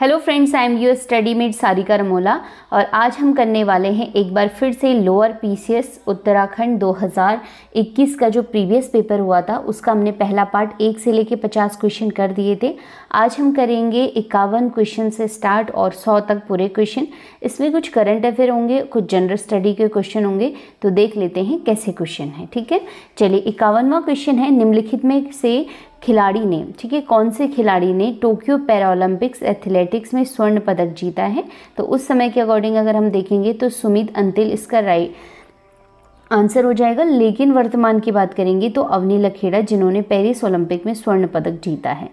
hello friends I am your study mate Sarika Ramola और आज हम करने वाले हैं एक बार फिर से लोअर पीसीएस उत्तराखंड 2021 का जो प्रीवियस पेपर हुआ था उसका हमने पहला पार्ट एक से लेके 50 क्वेश्चन कर दिए थे आज हम करेंगे इक्यावन क्वेश्चन से स्टार्ट और 100 तक पूरे क्वेश्चन इसमें कुछ करंट अफेयर होंगे कुछ जनरल स्टडी के क्वेश्चन होंगे तो देख लेते हैं कैसे क्वेश्चन है ठीक है चलिए इक्यावनवा क्वेश्चन है निम्नलिखित में से खिलाड़ी ने ठीक है कौन से खिलाड़ी ने टोक्यो पैरालंपिक्स एथलेटिक्स में स्वर्ण पदक जीता है तो उस समय के अकॉर्डिंग अगर हम देखेंगे तो सुमित अंतिल इसका राइट आंसर हो जाएगा लेकिन वर्तमान की बात करेंगे तो अवनी लखेड़ा जिन्होंने पेरिस ओलंपिक में स्वर्ण पदक जीता है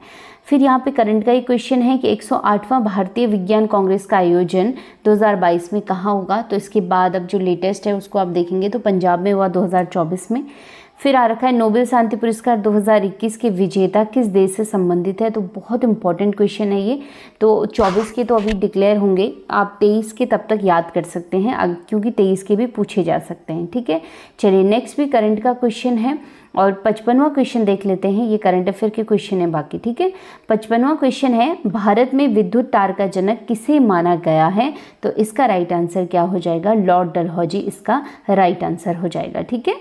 फिर यहाँ पे करंट का एक क्वेश्चन है कि 108वां भारतीय विज्ञान कांग्रेस का आयोजन 2022 में कहाँ होगा तो इसके बाद अब जो लेटेस्ट है उसको आप देखेंगे तो पंजाब में हुआ 2024 में फिर आ रखा है नोबेल शांति पुरस्कार 2021 के विजेता किस देश से संबंधित है तो बहुत इंपॉर्टेंट क्वेश्चन है ये तो 24 के तो अभी डिक्लेयर होंगे आप 23 के तब तक याद कर सकते हैं क्योंकि 23 के भी पूछे जा सकते हैं ठीक है चलिए नेक्स्ट भी करंट का क्वेश्चन है और पचपनवा क्वेश्चन देख लेते हैं ये करंट अफेयर के क्वेश्चन है बाकी ठीक है पचपनवा क्वेश्चन है भारत में विद्युत तार का जनक किसे माना गया है तो इसका राइट आंसर क्या हो जाएगा लॉर्ड डलहौजी इसका राइट आंसर हो जाएगा ठीक है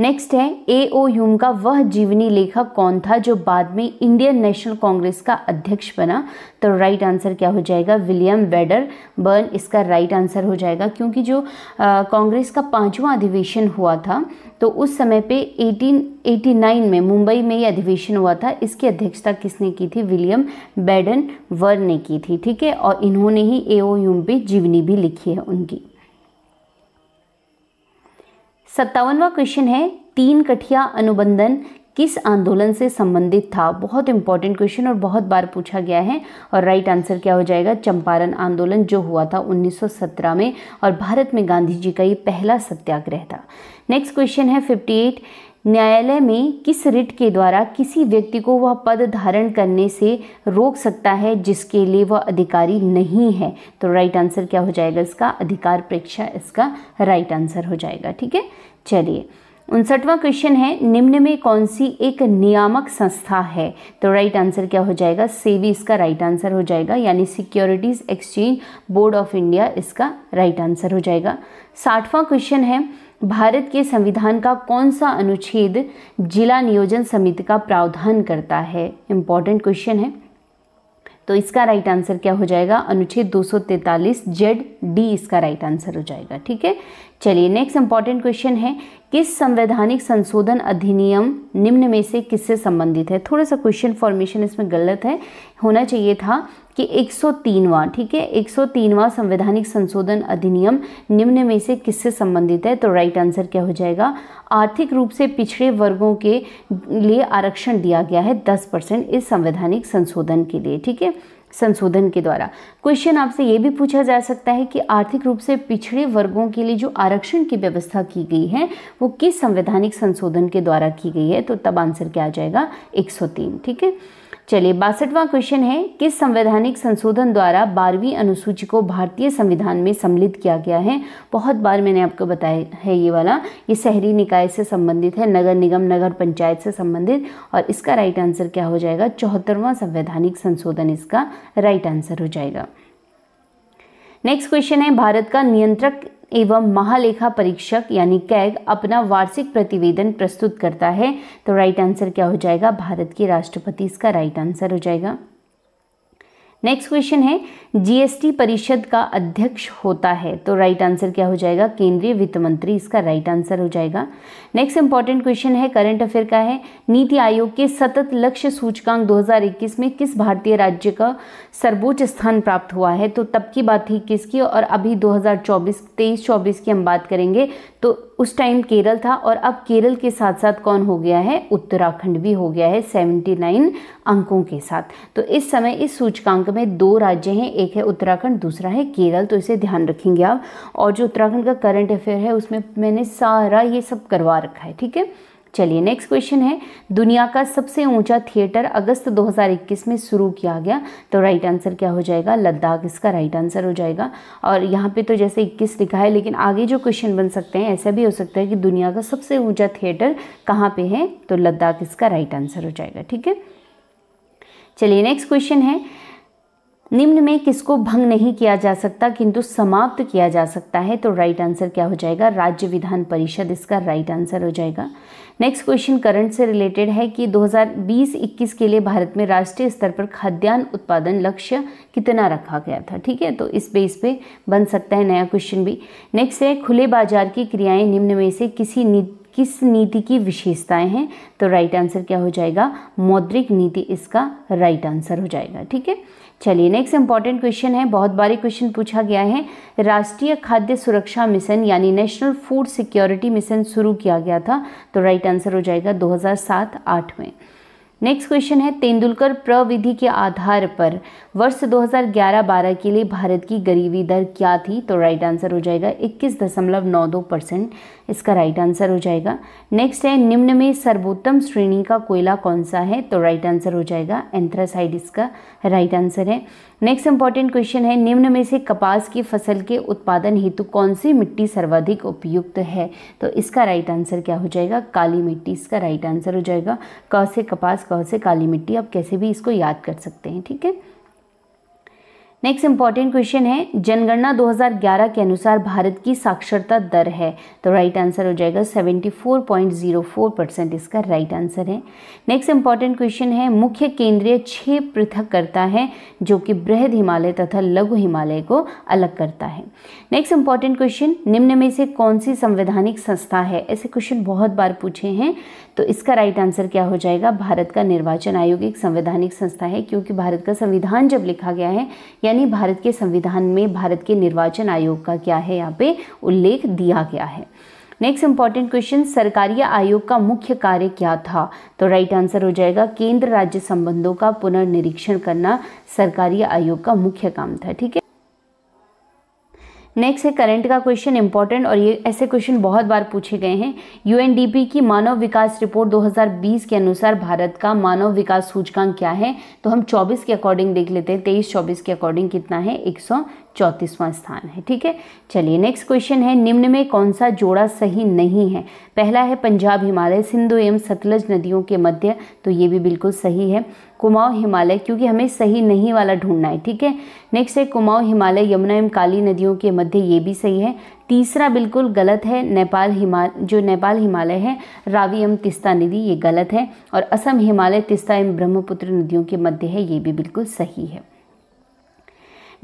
नेक्स्ट है ए ओ यूम का वह जीवनी लेखक कौन था जो बाद में इंडियन नेशनल कांग्रेस का अध्यक्ष बना तो राइट आंसर क्या हो जाएगा विलियम वेडर बर्न इसका राइट आंसर हो जाएगा क्योंकि जो कांग्रेस का पांचवा अधिवेशन हुआ था तो उस समय पे 1889 में मुंबई में ये अधिवेशन हुआ था इसकी अध्यक्षता किसने की थी विलियम बेडन वर ने की थी ठीक है और इन्होंने ही ए ओ यूम पे जीवनी भी लिखी है उनकी सत्तावनवा क्वेश्चन है तीन कठिया अनुबंधन किस आंदोलन से संबंधित था बहुत इंपॉर्टेंट क्वेश्चन और बहुत बार पूछा गया है और राइट आंसर क्या हो जाएगा चंपारण आंदोलन जो हुआ था 1917 में और भारत में गांधी जी का ये पहला सत्याग्रह था नेक्स्ट क्वेश्चन है 58 न्यायालय में किस रिट के द्वारा किसी व्यक्ति को वह पद धारण करने से रोक सकता है जिसके लिए वह अधिकारी नहीं है तो राइट आंसर क्या हो जाएगा इसका अधिकार प्रेक्षा इसका राइट आंसर हो जाएगा ठीक है चलिए उनसठवां क्वेश्चन है निम्न में कौन सी एक नियामक संस्था है तो राइट आंसर क्या हो जाएगा सेवी इसका राइट आंसर हो जाएगा यानी Securities Exchange Board of India इसका राइट आंसर हो जाएगा साठवां क्वेश्चन है भारत के संविधान का कौन सा अनुच्छेद जिला नियोजन समिति का प्रावधान करता है इम्पॉर्टेंट क्वेश्चन है तो इसका राइट आंसर क्या हो जाएगा अनुच्छेद 243 जेड डी इसका राइट आंसर हो जाएगा ठीक है चलिए नेक्स्ट इंपॉर्टेंट क्वेश्चन है किस संवैधानिक संशोधन अधिनियम निम्न में से किससे संबंधित है थोड़ा सा क्वेश्चन फॉर्मेशन इसमें गलत है होना चाहिए था कि 103वां ठीक है 103वां संवैधानिक संशोधन अधिनियम निम्न में से किससे संबंधित है तो राइट आंसर क्या हो जाएगा आर्थिक रूप से पिछड़े वर्गों के लिए आरक्षण दिया गया है 10 परसेंट इस संवैधानिक संशोधन के लिए ठीक है संशोधन के द्वारा क्वेश्चन आपसे ये भी पूछा जा सकता है कि आर्थिक रूप से पिछड़े वर्गों के लिए जो आरक्षण की व्यवस्था की गई है वो किस संवैधानिक संशोधन के द्वारा की गई है तो तब आंसर क्या आ जाएगा 103 ठीक है चलिए बासठवां क्वेश्चन है किस संवैधानिक संशोधन द्वारा बारहवीं अनुसूची को भारतीय संविधान में सम्मिलित किया गया है बहुत बार मैंने आपको बताया है ये वाला ये शहरी निकाय से संबंधित है नगर निगम नगर पंचायत से संबंधित और इसका राइट आंसर क्या हो जाएगा चौहत्तरवां संवैधानिक संशोधन इसका राइट आंसर हो जाएगा नेक्स्ट क्वेश्चन है भारत का नियंत्रक एवं महालेखा परीक्षक यानी कैग अपना वार्षिक प्रतिवेदन प्रस्तुत करता है तो राइट आंसर क्या हो जाएगा भारत के राष्ट्रपति इसका राइट आंसर हो जाएगा नेक्स्ट क्वेश्चन है जीएसटी परिषद का अध्यक्ष होता है तो राइट आंसर क्या हो जाएगा केंद्रीय वित्त मंत्री इसका राइट आंसर हो जाएगा नेक्स्ट इंपॉर्टेंट क्वेश्चन है करंट अफेयर का है नीति आयोग के सतत लक्ष्य सूचकांक 2021 में किस भारतीय राज्य का सर्वोच्च स्थान प्राप्त हुआ है तो तब की बात थी किसकी और अभी दो हजार चौबीस की हम बात करेंगे तो उस टाइम केरल था और अब केरल के साथ साथ कौन हो गया है उत्तराखंड भी हो गया है 79 अंकों के साथ तो इस समय इस सूचकांक में दो राज्य हैं एक है उत्तराखंड दूसरा है केरल तो इसे ध्यान रखेंगे आप और जो उत्तराखंड का करंट अफेयर है उसमें मैंने सारा ये सब करवा रखा है ठीक है चलिए नेक्स्ट क्वेश्चन है दुनिया का सबसे ऊंचा थिएटर अगस्त 2021 में शुरू किया गया तो राइट आंसर क्या हो जाएगा लद्दाख इसका राइट आंसर हो जाएगा और यहाँ पे तो जैसे 21 लिखा है लेकिन आगे जो क्वेश्चन बन सकते हैं ऐसा भी हो सकता है कि दुनिया का सबसे ऊंचा थिएटर कहाँ पे है तो लद्दाख इसका राइट आंसर हो जाएगा ठीक है चलिए नेक्स्ट क्वेश्चन है निम्न में किसको भंग नहीं किया जा सकता किंतु समाप्त किया जा सकता है तो राइट आंसर क्या हो जाएगा राज्य विधान परिषद इसका राइट आंसर हो जाएगा नेक्स्ट क्वेश्चन करंट से रिलेटेड है कि 2020-21 के लिए भारत में राष्ट्रीय स्तर पर खाद्यान्न उत्पादन लक्ष्य कितना रखा गया था ठीक है तो इस बेस पे बन सकता है नया क्वेश्चन भी नेक्स्ट है खुले बाजार की क्रियाएं निम्न में से किसी किस नीति की विशेषताएं हैं तो राइट आंसर क्या हो जाएगा मौद्रिक नीति इसका राइट आंसर हो जाएगा ठीक है चलिए नेक्स्ट इंपॉर्टेंट क्वेश्चन है बहुत बारी क्वेश्चन पूछा गया है राष्ट्रीय खाद्य सुरक्षा मिशन यानी नेशनल फूड सिक्योरिटी मिशन शुरू किया गया था तो राइट आंसर हो जाएगा दो हजार में नेक्स्ट क्वेश्चन है तेंदुलकर प्रविधि के आधार पर वर्ष 2011-12 के लिए भारत की गरीबी दर क्या थी तो राइट आंसर हो जाएगा इक्कीस दशमलव नौ दो परसेंट इसका राइट आंसर हो जाएगा नेक्स्ट है निम्न में सर्वोत्तम श्रेणी का कोयला कौन सा है तो राइट आंसर हो जाएगा एंथ्रासाइड इसका राइट आंसर है नेक्स्ट इंपॉर्टेंट क्वेश्चन है निम्न में से कपास की फसल के उत्पादन हेतु कौन सी मिट्टी सर्वाधिक उपयुक्त है तो इसका राइट आंसर क्या हो जाएगा काली मिट्टी इसका राइट आंसर हो जाएगा कौ से कपास कौ से काली मिट्टी आप कैसे भी इसको याद कर सकते हैं ठीक है नेक्स्ट इंपॉर्टेंट क्वेश्चन है जनगणना 2011 के अनुसार भारत की साक्षरता दर है तो राइट आंसर हो जाएगा 74.04 परसेंट इसका राइट आंसर है नेक्स्ट इंपॉर्टेंट क्वेश्चन है मुख्य केंद्रीय छह पृथक करता है जो कि बृहद हिमालय तथा लघु हिमालय को अलग करता है नेक्स्ट इंपॉर्टेंट क्वेश्चन निम्न में से कौन सी संवैधानिक संस्था है ऐसे क्वेश्चन बहुत बार पूछे हैं तो इसका राइट आंसर क्या हो जाएगा भारत का निर्वाचन आयोग एक संवैधानिक संस्था है क्योंकि भारत का संविधान जब लिखा गया है यानी भारत के संविधान में भारत के निर्वाचन आयोग का क्या है यहाँ पे उल्लेख दिया गया है नेक्स्ट इंपॉर्टेंट क्वेश्चन सरकारी आयोग का मुख्य कार्य क्या था तो राइट आंसर हो जाएगा केंद्र राज्य संबंधों का पुनर्निरीक्षण करना सरकारी आयोग का मुख्य काम था ठीक है नेक्स्ट है करंट का क्वेश्चन इंपॉर्टेंट और ये ऐसे क्वेश्चन बहुत बार पूछे गए हैं यूएनडीपी की मानव विकास रिपोर्ट 2020 के अनुसार भारत का मानव विकास सूचकांक क्या है तो हम 24 के अकॉर्डिंग देख लेते हैं तेईस चौबीस के अकॉर्डिंग कितना है एक चौंतीसवां स्थान है ठीक है चलिए नेक्स्ट क्वेश्चन है निम्न में कौन सा जोड़ा सही नहीं है पहला है पंजाब हिमालय सिंधु एवं सतलज नदियों के मध्य तो ये भी बिल्कुल सही है कुमाऊँ हिमालय क्योंकि हमें सही नहीं वाला ढूंढना है ठीक है नेक्स्ट है कुमाऊँ हिमालय यमुना एवं काली नदियों के मध्य ये भी सही है तीसरा बिल्कुल गलत है नेपाल हिमा जो नेपाल हिमालय है रावी एवं तिस्ता नदी ये गलत है और असम हिमालय तिस्ता एवं ब्रह्मपुत्र नदियों के मध्य है ये भी बिल्कुल सही है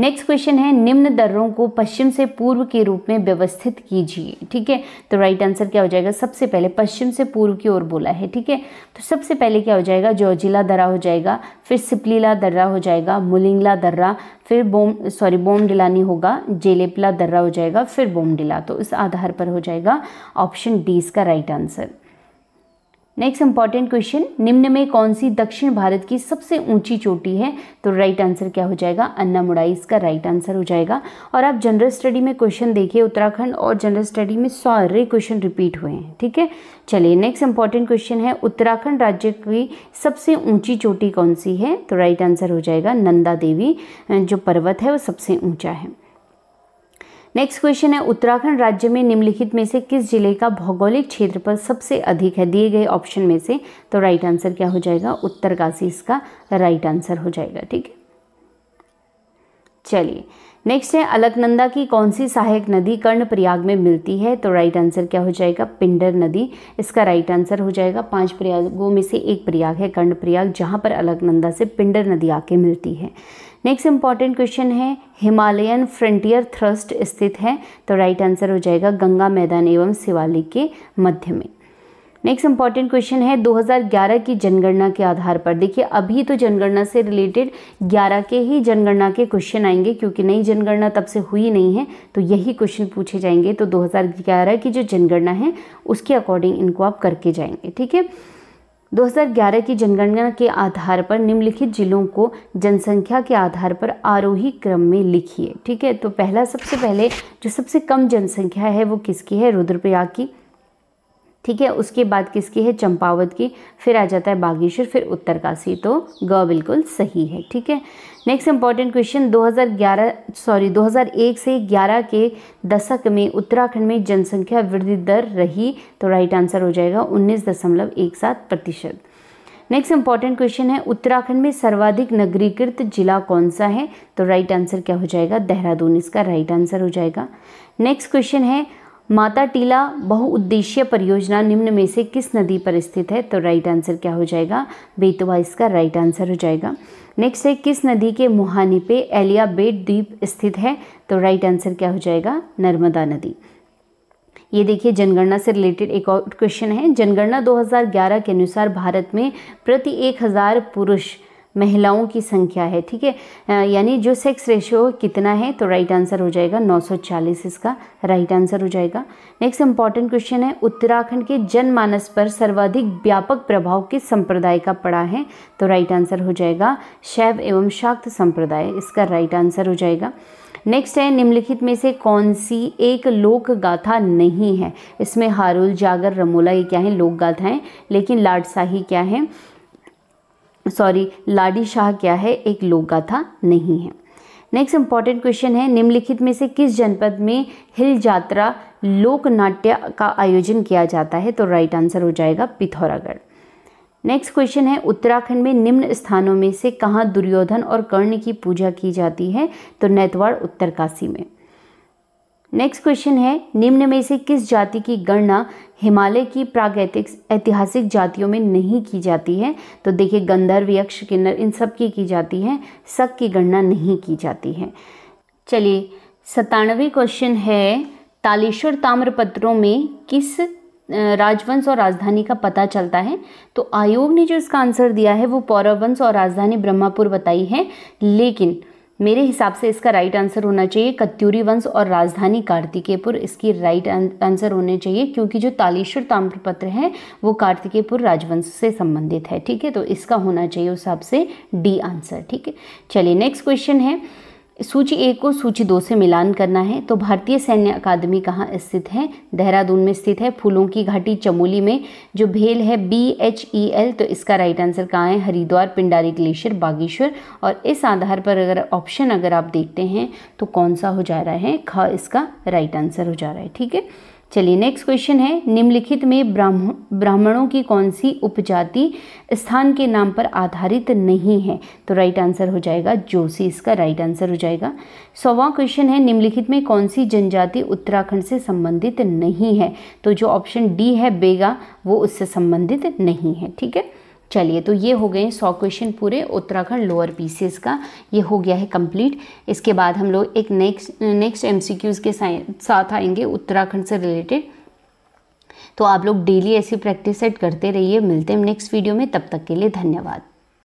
नेक्स्ट क्वेश्चन है निम्न दर्रों को पश्चिम से पूर्व के रूप में व्यवस्थित कीजिए ठीक है तो राइट आंसर क्या हो जाएगा सबसे पहले पश्चिम से पूर्व की ओर बोला है ठीक है तो सबसे पहले क्या हो जाएगा जोजिला दर्रा हो जाएगा फिर सिपलीला दर्रा हो जाएगा मुलिंगला दर्रा फिर बोम सॉरी बोम डिलानी होगा जेलेपला दर्रा हो जाएगा फिर बोम डिला तो इस आधार पर हो जाएगा ऑप्शन डी इसका right answer next important question निम्न में कौन सी दक्षिण भारत की सबसे ऊंची चोटी है तो राइट आंसर क्या हो जाएगा अन्ना मुड़ाई इसका राइट आंसर हो जाएगा और आप जनरल स्टडी में क्वेश्चन देखिए उत्तराखंड और जनरल स्टडी में सारे क्वेश्चन रिपीट हुए हैं ठीक है चलिए नेक्स्ट इंपॉर्टेंट क्वेश्चन है उत्तराखंड राज्य की सबसे ऊंची चोटी कौन सी है तो राइट आंसर हो जाएगा नंदा देवी जो पर्वत है वो सबसे ऊंचा है नेक्स्ट क्वेश्चन है उत्तराखंड राज्य में निम्नलिखित में से किस जिले का भौगोलिक क्षेत्र पर सबसे अधिक है दिए गए ऑप्शन में से तो राइट आंसर क्या हो जाएगा उत्तरकाशी इसका राइट आंसर हो जाएगा ठीक है चलिए नेक्स्ट है अलकनंदा की कौन सी सहायक नदी कर्ण प्रयाग में मिलती है तो राइट आंसर क्या हो जाएगा पिंडर नदी इसका राइट आंसर हो जाएगा पांच प्रयागों में से एक प्रयाग है कर्ण प्रयाग जहाँ पर अलकनंदा से पिंडर नदी आके मिलती है नेक्स्ट इंपॉर्टेंट क्वेश्चन है हिमालयन फ्रंटियर थ्रस्ट स्थित है तो राइट आंसर हो जाएगा गंगा मैदान एवं शिवालिक के मध्य में नेक्स्ट इंपॉर्टेंट क्वेश्चन है 2011 की जनगणना के आधार पर देखिए अभी तो जनगणना से रिलेटेड 11 के ही जनगणना के क्वेश्चन आएंगे क्योंकि नई जनगणना तब से हुई नहीं है तो यही क्वेश्चन पूछे जाएंगे तो 2011 की जो जनगणना है उसके अकॉर्डिंग इनको आप करके जाएंगे ठीक है 2011 की जनगणना के आधार पर निम्नलिखित जिलों को जनसंख्या के आधार पर आरोही क्रम में लिखिए ठीक है तो पहला सबसे पहले जो सबसे कम जनसंख्या है वो किसकी है रुद्रप्रयाग की ठीक है उसके बाद किसकी है चंपावत की फिर आ जाता है बागेश्वर फिर उत्तरकाशी तो ग बिल्कुल सही है ठीक है नेक्स्ट इंपॉर्टेंट क्वेश्चन 2011 सॉरी 2001 से 11 के दशक में उत्तराखंड में जनसंख्या वृद्धि दर रही तो राइट आंसर हो जाएगा उन्नीस दशमलव एक सात प्रतिशत नेक्स्ट इंपॉर्टेंट क्वेश्चन है उत्तराखंड में सर्वाधिक नगरीकृत जिला कौन सा है तो राइट आंसर क्या हो जाएगा देहरादून इसका राइट आंसर हो जाएगा नेक्स्ट क्वेश्चन है माता टीला बहुउद्देश्य परियोजना निम्न में से किस नदी पर स्थित है तो राइट आंसर क्या हो जाएगा बेतवा इसका राइट आंसर हो जाएगा नेक्स्ट है किस नदी के मुहाने पे बेट द्वीप स्थित है तो राइट आंसर क्या हो जाएगा नर्मदा नदी ये देखिए जनगणना से रिलेटेड एक और क्वेश्चन है जनगणना 2011 के अनुसार भारत में प्रति एक हजार पुरुष महिलाओं की संख्या है ठीक है यानी जो सेक्स रेशियो कितना है तो राइट आंसर हो जाएगा 940 इसका राइट आंसर हो जाएगा नेक्स्ट इंपॉर्टेंट क्वेश्चन है उत्तराखंड के जनमानस पर सर्वाधिक व्यापक प्रभाव किस संप्रदाय का पड़ा है तो राइट आंसर हो जाएगा शैव एवं शाक्त संप्रदाय इसका राइट आंसर हो जाएगा नेक्स्ट है निम्नलिखित में से कौन सी एक लोक गाथा नहीं है इसमें हारुल जागर रमोला ये क्या है लोक गाथाएं लेकिन लाडसाही क्या है सॉरी लाडी शाह क्या है एक लोकगाथा नहीं है नेक्स्ट इंपॉर्टेंट क्वेश्चन है निम्नलिखित में से किस जनपद में हिल जात्रा लोक नाट्य का आयोजन किया जाता है तो राइट आंसर हो जाएगा पिथौरागढ़ नेक्स्ट क्वेश्चन है उत्तराखंड में निम्न स्थानों में से कहाँ दुर्योधन और कर्ण की पूजा की जाती है तो नैतवाड़ उत्तरकाशी में नेक्स्ट क्वेश्चन है निम्न में से किस जाति की गणना हिमालय की प्रागैतिक ऐतिहासिक जातियों में नहीं की जाती है तो देखिए गंधर्व यक्ष किन्नर इन सब की की जाती है सक की गणना नहीं की जाती है चलिए सतानवे क्वेश्चन है तालेश्वर ताम्रपत्रों में किस राजवंश और राजधानी का पता चलता है तो आयोग ने जो इसका आंसर दिया है वो वंश और राजधानी ब्रह्मापुर बताई है लेकिन मेरे हिसाब से इसका राइट आंसर होना चाहिए कत्यूरी वंश और राजधानी कार्तिकेयपुर इसकी राइट आंसर होने चाहिए क्योंकि जो तालेश्वर ताम्रपत्र है वो कार्तिकेयपुर राजवंश से संबंधित है ठीक है तो इसका होना चाहिए उस हिसाब से डी आंसर ठीक है चलिए नेक्स्ट क्वेश्चन है सूची एक को सूची दो से मिलान करना है तो भारतीय सैन्य अकादमी कहाँ स्थित है देहरादून में स्थित है फूलों की घाटी चमोली में जो भेल है बी एच ई एल तो इसका राइट आंसर कहाँ है हरिद्वार पिंडारी ग्लेशियर बागेश्वर और इस आधार पर अगर ऑप्शन अगर आप देखते हैं तो कौन सा हो जा रहा है ख इसका राइट आंसर हो जा रहा है ठीक है चलिए नेक्स्ट क्वेश्चन है निम्नलिखित में ब्राह्मण ब्राह्मणों की कौन सी उपजाति स्थान के नाम पर आधारित नहीं है तो राइट आंसर हो जाएगा जोशी इसका राइट आंसर हो जाएगा सौवा क्वेश्चन है निम्नलिखित में कौन सी जनजाति उत्तराखंड से संबंधित नहीं है तो जो ऑप्शन डी है बेगा वो उससे संबंधित नहीं है ठीक है चलिए तो ये हो गए सौ क्वेश्चन पूरे उत्तराखंड लोअर पीसीएस का ये हो गया है कंप्लीट इसके बाद हम लोग एक नेक्स्ट नेक्स्ट एमसीक्यूज के साथ आएंगे उत्तराखंड से रिलेटेड तो आप लोग डेली ऐसी प्रैक्टिस सेट करते रहिए मिलते हैं नेक्स्ट वीडियो में तब तक के लिए धन्यवाद